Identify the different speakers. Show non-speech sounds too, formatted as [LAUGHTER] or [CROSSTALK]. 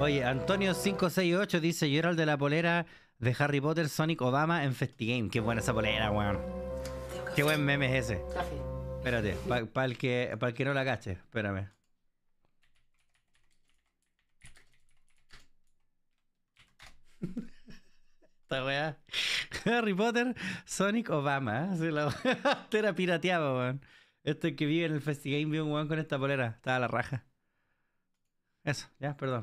Speaker 1: Oye, Antonio568 dice: Yo era el de la polera de Harry Potter, Sonic Obama en Festigame. Qué buena esa polera, weón. Qué buen meme es ese. Espérate, para el, que, que no la cache, espérame.
Speaker 2: [LAUGHS] Esta weá. Harry Potter, Sonic Obama. ¿eh? [LAUGHS] Este era pirateado, weón. Este que vive en el Festigame vio un weón con esta polera. Estaba a la raja. Eso, ya, perdón.